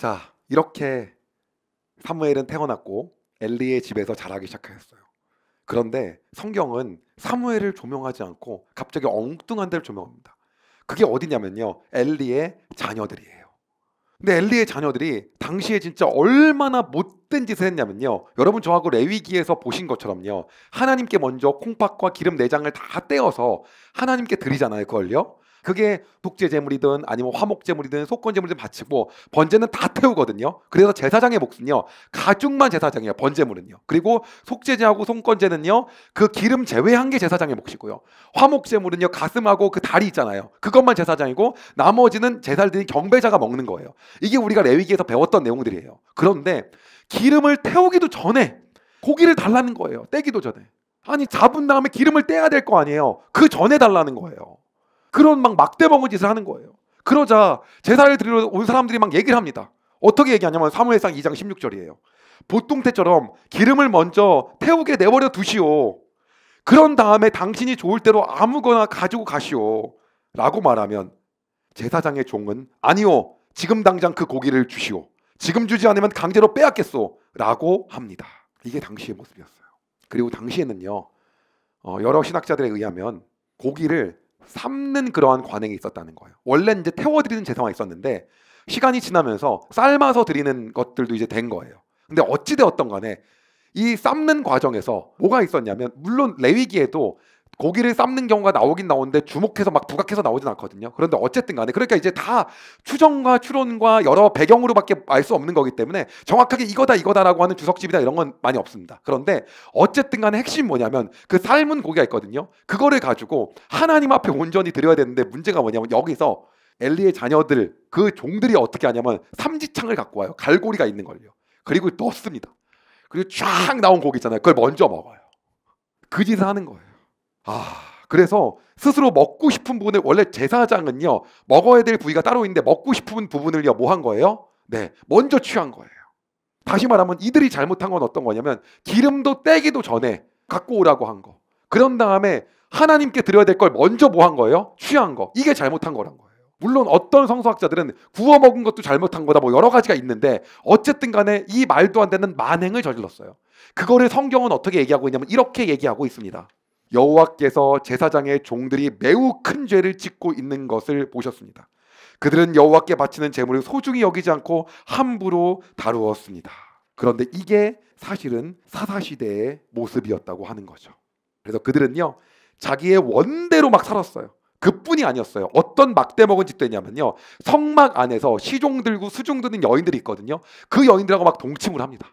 자, 이렇게 사무엘은 태어났고 엘리의 집에서 자라기 시작하였어요. 그런데 성경은 사무엘을 조명하지 않고 갑자기 엉뚱한 데를 조명합니다. 그게 어디냐면요. 엘리의 자녀들이에요. 근데 엘리의 자녀들이 당시에 진짜 얼마나 못된 짓을 했냐면요. 여러분 저하고 레위기에서 보신 것처럼요. 하나님께 먼저 콩팥과 기름 내장을 다 떼어서 하나님께 드리잖아요. 그걸요. 그게 독재재물이든 아니면 화목재물이든속건재물이든 바치고 번제는 다 태우거든요. 그래서 제사장의 몫은요. 가죽만 제사장이에요. 번제물은요. 그리고 속재제하고 속건제는요. 그 기름 제외한 게 제사장의 몫이고요. 화목재물은요 가슴하고 그 다리 있잖아요. 그것만 제사장이고 나머지는 제사들이 경배자가 먹는 거예요. 이게 우리가 레위기에서 배웠던 내용들이에요. 그런데 기름을 태우기도 전에 고기를 달라는 거예요. 떼기도 전에. 아니 잡은 다음에 기름을 떼야 될 거 아니에요. 그 전에 달라는 거예요. 그런 막 막대먹은 짓을 하는 거예요. 그러자 제사를 드리러 온 사람들이 막 얘기를 합니다. 어떻게 얘기하냐면 사무엘상 2장 16절이에요. 보통때처럼 기름을 먼저 태우게 내버려 두시오. 그런 다음에 당신이 좋을 대로 아무거나 가지고 가시오. 라고 말하면 제사장의 종은 아니오 지금 당장 그 고기를 주시오. 지금 주지 않으면 강제로 빼앗겠소. 라고 합니다. 이게 당시의 모습이었어요. 그리고 당시에는요. 어, 여러 신학자들에 의하면 고기를 삶는 그러한 관행이 있었다는 거예요. 원래 이제 태워드리는 제사가 있었는데 시간이 지나면서 삶아서 드리는 것들도 이제 된 거예요. 근데 어찌 되었던 간에 이 삶는 과정에서 뭐가 있었냐면 물론 레위기에도 고기를 삶는 경우가 나오긴 나오는데 주목해서 막 부각해서 나오진 않거든요. 그런데 어쨌든 간에 그러니까 이제 다 추정과 추론과 여러 배경으로밖에 알 수 없는 거기 때문에 정확하게 이거다 이거다라고 하는 주석집이나 이런 건 많이 없습니다. 그런데 어쨌든 간에 핵심 이 뭐냐면 그 삶은 고기가 있거든요. 그거를 가지고 하나님 앞에 온전히 드려야 되는데 문제가 뭐냐면 여기서 엘리의 자녀들 그 종들이 어떻게 하냐면 삼지창을 갖고 와요. 갈고리가 있는 걸요. 그리고 넣습니다. 그리고 쫙 나온 고기 있잖아요. 그걸 먼저 먹어요. 그 짓을 하는 거예요. 아, 그래서 스스로 먹고 싶은 부분을 원래 제사장은요 먹어야 될 부위가 따로 있는데 먹고 싶은 부분을요 뭐 한 거예요? 네, 먼저 취한 거예요. 다시 말하면 이들이 잘못한 건 어떤 거냐면 기름도 떼기도 전에 갖고 오라고 한 거. 그런 다음에 하나님께 드려야 될 걸 먼저 뭐 한 거예요? 취한 거. 이게 잘못한 거란 거예요. 물론 어떤 성서학자들은 구워 먹은 것도 잘못한 거다 뭐 여러 가지가 있는데 어쨌든 간에 이 말도 안 되는 만행을 저질렀어요. 그거를 성경은 어떻게 얘기하고 있냐면 이렇게 얘기하고 있습니다. 여호와께서 제사장의 종들이 매우 큰 죄를 짓고 있는 것을 보셨습니다. 그들은 여호와께 바치는 제물을 소중히 여기지 않고 함부로 다루었습니다. 그런데 이게 사실은 사사 시대의 모습이었다고 하는 거죠. 그래서 그들은요 자기의 원대로 막 살았어요. 그뿐이 아니었어요. 어떤 막대 먹은 집도 있냐면요 성막 안에서 시종 들고 수종 드는 여인들이 있거든요. 그 여인들하고 막 동침을 합니다.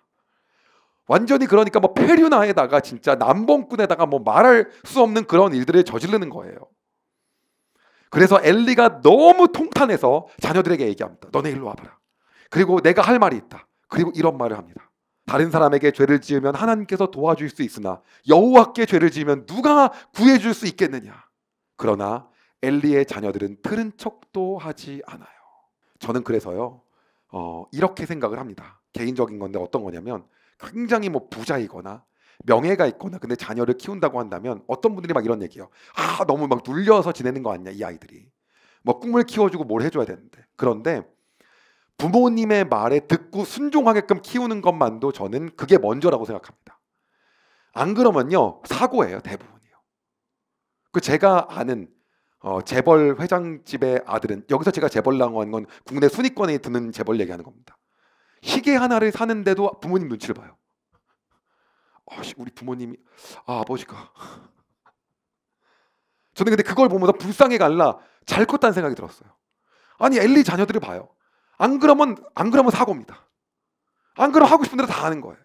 완전히 그러니까 뭐 페류나에다가 진짜 남봉꾼에다가 뭐 말할 수 없는 그런 일들을 저지르는 거예요. 그래서 엘리가 너무 통탄해서 자녀들에게 얘기합니다. 너네 일로 와봐라. 그리고 내가 할 말이 있다. 그리고 이런 말을 합니다. 다른 사람에게 죄를 지으면 하나님께서 도와줄 수 있으나 여호와께 죄를 지으면 누가 구해줄 수 있겠느냐. 그러나 엘리의 자녀들은 틀은 척도 하지 않아요. 저는 그래서요. 어, 이렇게 생각을 합니다. 개인적인 건데 어떤 거냐면 굉장히 뭐 부자이거나 명예가 있거나 근데 자녀를 키운다고 한다면 어떤 분들이 막 이런 얘기요. 아 너무 막 눌려서 지내는 거 아니냐 이 아이들이. 뭐 꿈을 키워주고 뭘 해줘야 되는데 그런데 부모님의 말에 듣고 순종하게끔 키우는 것만도 저는 그게 먼저라고 생각합니다. 안 그러면요 사고예요 대부분이요. 그 제가 아는 어, 재벌 회장집의 아들은 여기서 제가 재벌 나온 건 국내 순위권에 드는 재벌 얘기하는 겁니다. 희계 하나를 사는데도 부모님 눈치를 봐요. 아씨 우리 부모님이 아 아버지가 저는 근데 그걸 보면서 불쌍해 갈라 잘 컸다는 생각이 들었어요. 아니 엘리 자녀들을 봐요. 안 그러면 안 그러면 사고입니다. 안 그러면 하고 싶은 대로 다 하는 거예요.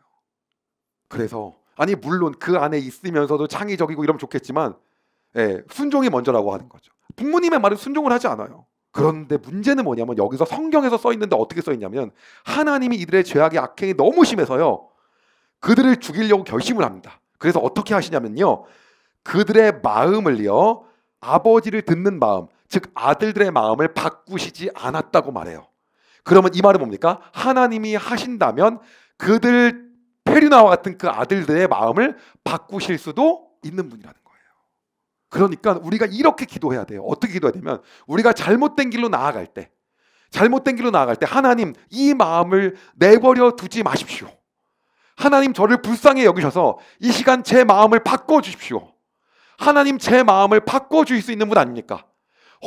그래서 아니 물론 그 안에 있으면서도 창의적이고 이러면 좋겠지만 예, 순종이 먼저라고 하는 거죠. 부모님의 말에 순종을 하지 않아요. 그런데 문제는 뭐냐면 여기서 성경에서 써 있는데 어떻게 써 있냐면 하나님이 이들의 죄악의 악행이 너무 심해서요. 그들을 죽이려고 결심을 합니다. 그래서 어떻게 하시냐면요. 그들의 마음을요. 아버지를 듣는 마음, 즉 아들들의 마음을 바꾸시지 않았다고 말해요. 그러면 이 말은 뭡니까? 하나님이 하신다면 그들 페르나와 같은 그 아들들의 마음을 바꾸실 수도 있는 분이라는 그러니까 우리가 이렇게 기도해야 돼요. 어떻게 기도해야 되면 우리가 잘못된 길로 나아갈 때 잘못된 길로 나아갈 때 하나님 이 마음을 내버려 두지 마십시오. 하나님 저를 불쌍히 여기셔서 이 시간 제 마음을 바꿔 주십시오. 하나님 제 마음을 바꿔 주실 수 있는 분 아닙니까?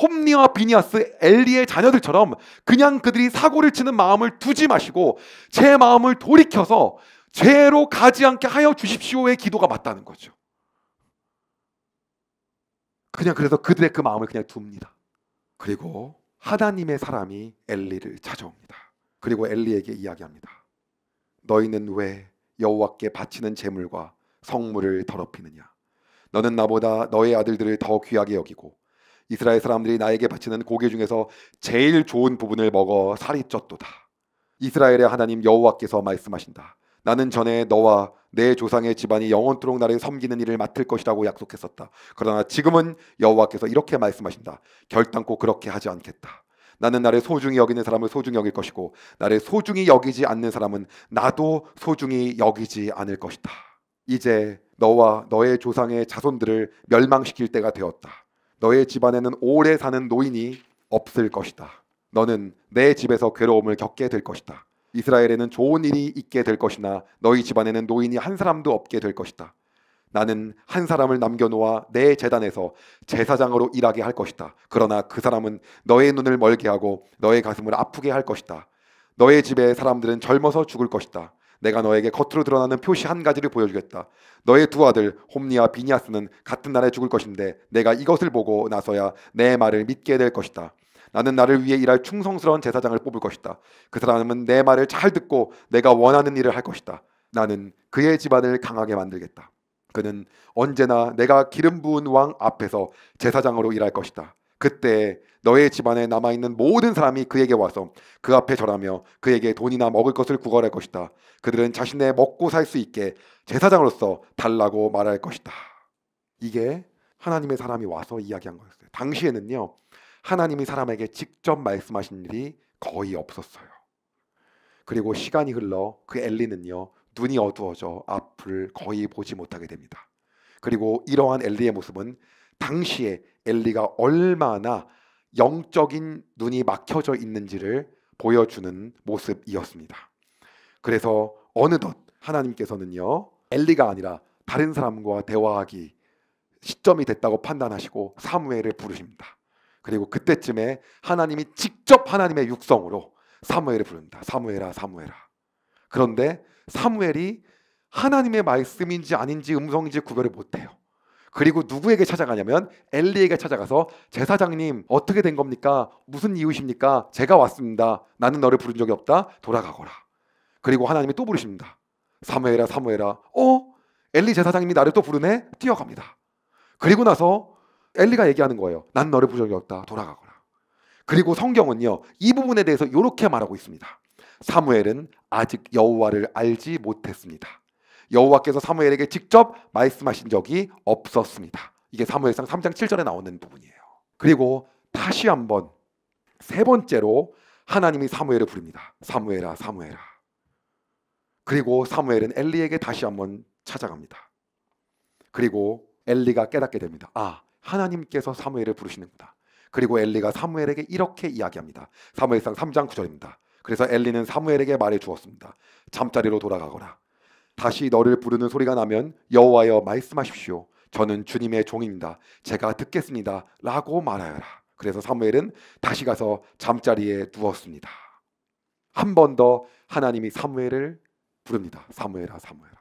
홈리와 비니아스 엘리의 자녀들처럼 그냥 그들이 사고를 치는 마음을 두지 마시고 제 마음을 돌이켜서 죄로 가지 않게 하여 주십시오의 기도가 맞다는 거죠. 그냥 그래서 그들의 그 마음을 그냥 둡니다. 그리고 하나님의 사람이 엘리를 찾아옵니다. 그리고 엘리에게 이야기합니다. 너희는 왜 여호와께 바치는 제물과 성물을 더럽히느냐? 너는 나보다 너의 아들들을 더 귀하게 여기고 이스라엘 사람들이 나에게 바치는 고기 중에서 제일 좋은 부분을 먹어 살이 쪘도다. 이스라엘의 하나님 여호와께서 말씀하신다. 나는 전에 너와 내 조상의 집안이 영원토록 나를 섬기는 일을 맡을 것이라고 약속했었다. 그러나 지금은 여호와께서 이렇게 말씀하신다. 결단코 그렇게 하지 않겠다. 나는 나를 소중히 여기는 사람을 소중히 여길 것이고 나를 소중히 여기지 않는 사람은 나도 소중히 여기지 않을 것이다. 이제 너와 너의 조상의 자손들을 멸망시킬 때가 되었다. 너의 집안에는 오래 사는 노인이 없을 것이다. 너는 내 집에서 괴로움을 겪게 될 것이다. 이스라엘에는 좋은 일이 있게 될 것이나 너희 집안에는 노인이 한 사람도 없게 될 것이다. 나는 한 사람을 남겨놓아 내 재단에서 제사장으로 일하게 할 것이다. 그러나 그 사람은 너의 눈을 멀게 하고 너의 가슴을 아프게 할 것이다. 너의 집에 사람들은 젊어서 죽을 것이다. 내가 너에게 겉으로 드러나는 표시 한 가지를 보여주겠다. 너의 두 아들 홈니와 비니아스는 같은 날에 죽을 것인데 내가 이것을 보고 나서야 내 말을 믿게 될 것이다. 나는 나를 위해 일할 충성스러운 제사장을 뽑을 것이다. 그 사람은 내 말을 잘 듣고 내가 원하는 일을 할 것이다. 나는 그의 집안을 강하게 만들겠다. 그는 언제나 내가 기름 부은 왕 앞에서 제사장으로 일할 것이다. 그때 너의 집안에 남아 있는 모든 사람이 그에게 와서 그 앞에 절하며 그에게 돈이나 먹을 것을 구걸할 것이다. 그들은 자신의 먹고 살 수 있게 제사장으로서 달라고 말할 것이다. 이게 하나님의 사람이 와서 이야기한 거였어요. 당시에는요. 하나님이 사람에게 직접 말씀하신 일이 거의 없었어요. 그리고 시간이 흘러 그 엘리는요 눈이 어두워져 앞을 거의 보지 못하게 됩니다. 그리고 이러한 엘리의 모습은 당시에 엘리가 얼마나 영적인 눈이 막혀져 있는지를 보여주는 모습이었습니다. 그래서 어느덧 하나님께서는요 엘리가 아니라 다른 사람과 대화하기 시점이 됐다고 판단하시고 사무엘을 부르십니다. 그리고 그때쯤에 하나님이 직접 하나님의 육성으로 사무엘을 부릅니다. 사무엘아 사무엘아. 그런데 사무엘이 하나님의 말씀인지 아닌지 음성인지 구별을 못해요. 그리고 누구에게 찾아가냐면 엘리에게 찾아가서 제사장님 어떻게 된 겁니까? 무슨 이유십니까? 제가 왔습니다. 나는 너를 부른 적이 없다. 돌아가거라. 그리고 하나님이 또 부르십니다. 사무엘아 사무엘아. 어? 엘리 제사장님이 나를 또 부르네. 뛰어갑니다. 그리고 나서 엘리가 얘기하는 거예요. 난 너를 부족이 없다. 돌아가거라. 그리고 성경은요. 이 부분에 대해서 이렇게 말하고 있습니다. 사무엘은 아직 여호와를 알지 못했습니다. 여호와께서 사무엘에게 직접 말씀하신 적이 없었습니다. 이게 사무엘상 3장 7절에 나오는 부분이에요. 그리고 다시 한번 세 번째로 하나님이 사무엘을 부릅니다. 사무엘아, 사무엘아. 그리고 사무엘은 엘리에게 다시 한번 찾아갑니다. 그리고 엘리가 깨닫게 됩니다. 아, 하나님께서 사무엘을 부르시는구나. 그리고 엘리가 사무엘에게 이렇게 이야기합니다. 사무엘상 3장 9절입니다. 그래서 엘리는 사무엘에게 말해 주었습니다. 잠자리로 돌아가거라. 다시 너를 부르는 소리가 나면 여호와여 말씀하십시오. 저는 주님의 종입니다. 제가 듣겠습니다. 라고 말하여라. 그래서 사무엘은 다시 가서 잠자리에 누웠습니다. 한 번 더 하나님이 사무엘을 부릅니다. 사무엘아 사무엘아.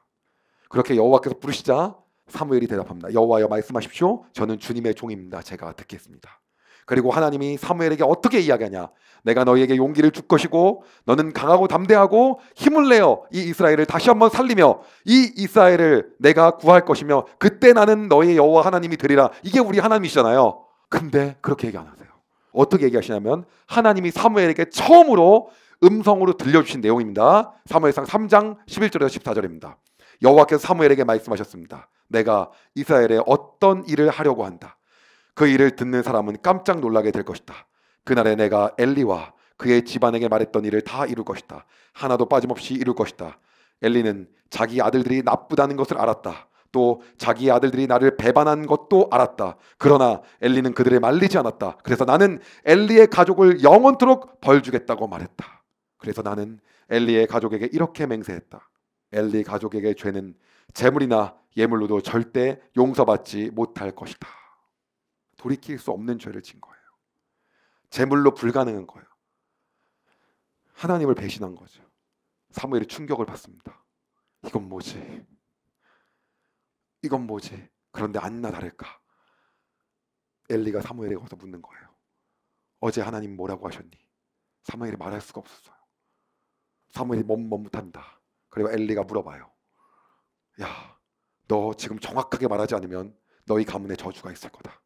그렇게 여호와께서 부르시자 사무엘이 대답합니다. 여호와여 말씀하십시오. 저는 주님의 종입니다. 제가 듣겠습니다. 그리고 하나님이 사무엘에게 어떻게 이야기하냐? 내가 너희에게 용기를 줄 것이고 너는 강하고 담대하고 힘을 내어 이 이스라엘을 다시 한번 살리며 이 이스라엘을 내가 구할 것이며 그때 나는 너희 여호와 하나님이 되리라. 이게 우리 하나님이시잖아요. 근데 그렇게 얘기 안 하세요. 어떻게 얘기하시냐면 하나님이 사무엘에게 처음으로 음성으로 들려주신 내용입니다. 사무엘상 3장 11절에서 14절입니다. 여호와께서 사무엘에게 말씀하셨습니다. 내가 이스라엘에 어떤 일을 하려고 한다. 그 일을 듣는 사람은 깜짝 놀라게 될 것이다. 그날에 내가 엘리와 그의 집안에게 말했던 일을 다 이룰 것이다. 하나도 빠짐없이 이룰 것이다. 엘리는 자기 아들들이 나쁘다는 것을 알았다. 또 자기 아들들이 나를 배반한 것도 알았다. 그러나 엘리는 그들을 말리지 않았다. 그래서 나는 엘리의 가족을 영원토록 벌주겠다고 말했다. 그래서 나는 엘리의 가족에게 이렇게 맹세했다. 엘리 가족에게 죄는 재물이나 예물로도 절대 용서받지 못할 것이다. 돌이킬 수 없는 죄를 진 거예요. 재물로 불가능한 거예요. 하나님을 배신한 거죠. 사무엘이 충격을 받습니다. 이건 뭐지? 이건 뭐지? 그런데 안나 다를까? 엘리가 사무엘에게 와서 묻는 거예요. 어제 하나님 뭐라고 하셨니? 사무엘이 말할 수가 없었어요. 사무엘이 머뭇머한다 그리고 엘리가 물어봐요. 야, 너 지금 정확하게 말하지 않으면 너희 가문에 저주가 있을 거다.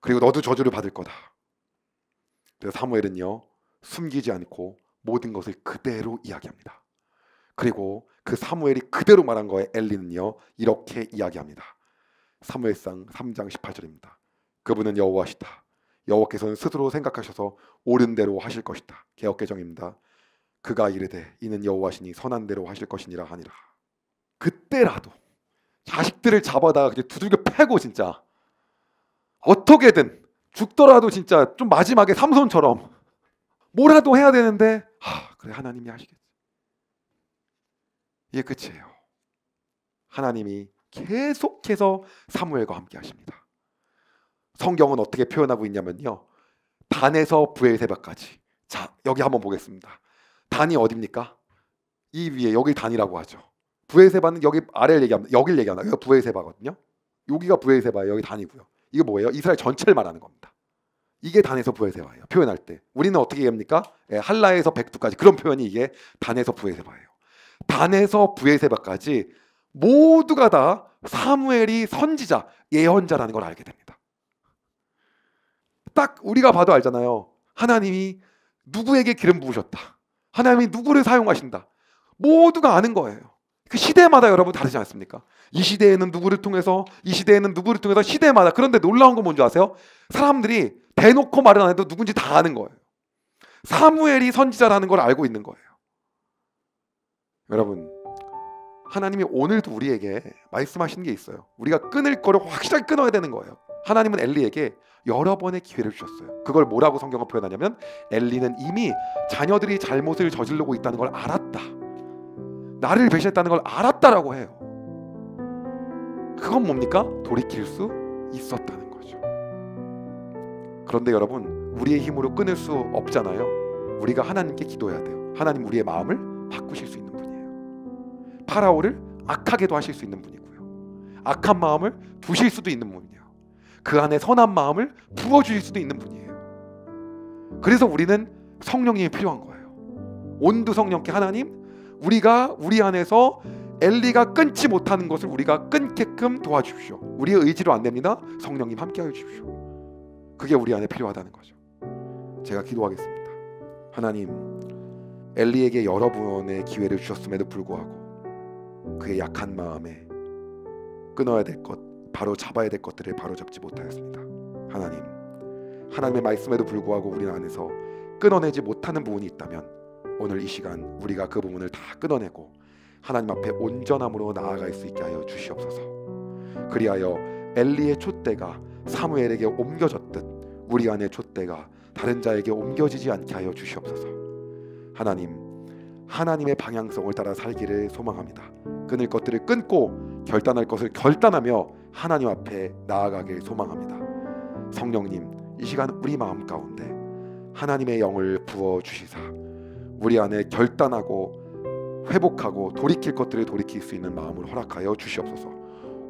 그리고 너도 저주를 받을 거다. 그래서 사무엘은요 숨기지 않고 모든 것을 그대로 이야기합니다. 그리고 그 사무엘이 그대로 말한 거에 엘리는요 이렇게 이야기합니다. 사무엘상 3장 18절입니다. 그분은 여호와시다. 여호와께서는 스스로 생각하셔서 옳은 대로 하실 것이다. 개혁개정입니다. 그가 이르되 이는 여호와시니 선한 대로 하실 것이니라 하니라. 그때라도 자식들을 잡아다가 그냥 두들겨 패고 진짜 어떻게든 죽더라도 진짜 좀 마지막에 삼손처럼 뭐라도 해야 되는데 하, 그래 하나님이 하시겠지. 이게 끝이에요. 하나님이 계속해서 사무엘과 함께 하십니다. 성경은 어떻게 표현하고 있냐면요. 단에서 부엘세바까지. 자, 여기 한번 보겠습니다. 단이 어딥니까? 이 위에 여기 단이라고 하죠. 부에세바는 여기 아래를 얘기합니다. 여기를 얘기한다. 여기가 부에세바거든요. 여기가 부에세바예요. 여기 단이고요. 이게 뭐예요? 이스라엘 전체를 말하는 겁니다. 이게 단에서 부에세바예요. 표현할 때 우리는 어떻게 얘기합니까? 예, 한라에서 백두까지 그런 표현이 이게 단에서 부에세바예요. 단에서 부에세바까지 모두가 다 사무엘이 선지자 예언자라는 걸 알게 됩니다. 딱 우리가 봐도 알잖아요. 하나님이 누구에게 기름 부으셨다. 하나님이 누구를 사용하신다. 모두가 아는 거예요. 그 시대마다 여러분 다르지 않습니까? 이 시대에는 누구를 통해서 이 시대에는 누구를 통해서 시대마다 그런데 놀라운 건 뭔지 아세요? 사람들이 대놓고 말은 안 해도 누군지 다 아는 거예요. 사무엘이 선지자라는 걸 알고 있는 거예요. 여러분 하나님이 오늘도 우리에게 말씀하시는 게 있어요. 우리가 끊을 거를 확실하게 끊어야 되는 거예요. 하나님은 엘리에게 여러 번의 기회를 주셨어요. 그걸 뭐라고 성경은 표현하냐면 엘리는 이미 자녀들이 잘못을 저지르고 있다는 걸 알았다. 나를 배신했다는 걸 알았다라고 해요. 그건 뭡니까? 돌이킬 수 있었다는 거죠. 그런데 여러분, 우리의 힘으로 끊을 수 없잖아요. 우리가 하나님께 기도해야 돼요. 하나님 우리의 마음을 바꾸실 수 있는 분이에요. 파라오를 악하게도 하실 수 있는 분이고요. 악한 마음을 두실 수도 있는 분이에요. 그 안에 선한 마음을 부어 주실 수도 있는 분이에요. 그래서 우리는 성령님이 필요한 거예요. 온두 성령께 하나님 우리가 우리 안에서 엘리가 끊지 못하는 것을 우리가 끊게끔 도와주십시오. 우리의 의지로 안 됩니다. 성령님 함께하여 주십시오. 그게 우리 안에 필요하다는 거죠. 제가 기도하겠습니다. 하나님, 엘리에게 여러 번의 기회를 주셨음에도 불구하고 그의 약한 마음에 끊어야 될 것, 바로 잡아야 될 것들을 바로 잡지 못하였습니다. 하나님, 하나님의 말씀에도 불구하고 우리 안에서 끊어내지 못하는 부분이 있다면 오늘 이 시간 우리가 그 부분을 다 끊어내고 하나님 앞에 온전함으로 나아갈 수 있게 하여 주시옵소서. 그리하여 엘리의 촛대가 사무엘에게 옮겨졌듯 우리 안의 촛대가 다른 자에게 옮겨지지 않게 하여 주시옵소서. 하나님 하나님의 방향성을 따라 살기를 소망합니다. 끊을 것들을 끊고 결단할 것을 결단하며 하나님 앞에 나아가길 소망합니다. 성령님, 이 시간 우리 마음 가운데 하나님의 영을 부어 주시사 우리 안에 결단하고 회복하고 돌이킬 것들을 돌이킬 수 있는 마음을 허락하여 주시옵소서.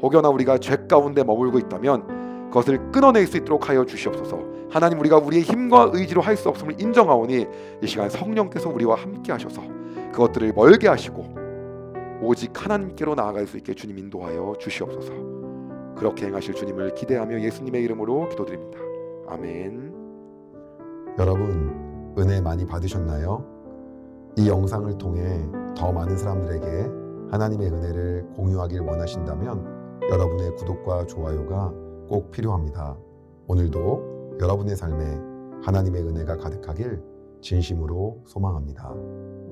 혹여나 우리가 죄 가운데 머물고 있다면 그것을 끊어낼 수 있도록 하여 주시옵소서. 하나님 우리가 우리의 힘과 의지로 할 수 없음을 인정하오니 이 시간 성령께서 우리와 함께 하셔서 그것들을 멀게 하시고 오직 하나님께로 나아갈 수 있게 주님 인도하여 주시옵소서. 그렇게 행하실 주님을 기대하며 예수님의 이름으로 기도드립니다. 아멘. 여러분 은혜 많이 받으셨나요? 이 영상을 통해 더 많은 사람들에게 하나님의 은혜를 공유하길 원하신다면 여러분의 구독과 좋아요가 꼭 필요합니다. 오늘도 여러분의 삶에 하나님의 은혜가 가득하길 진심으로 소망합니다.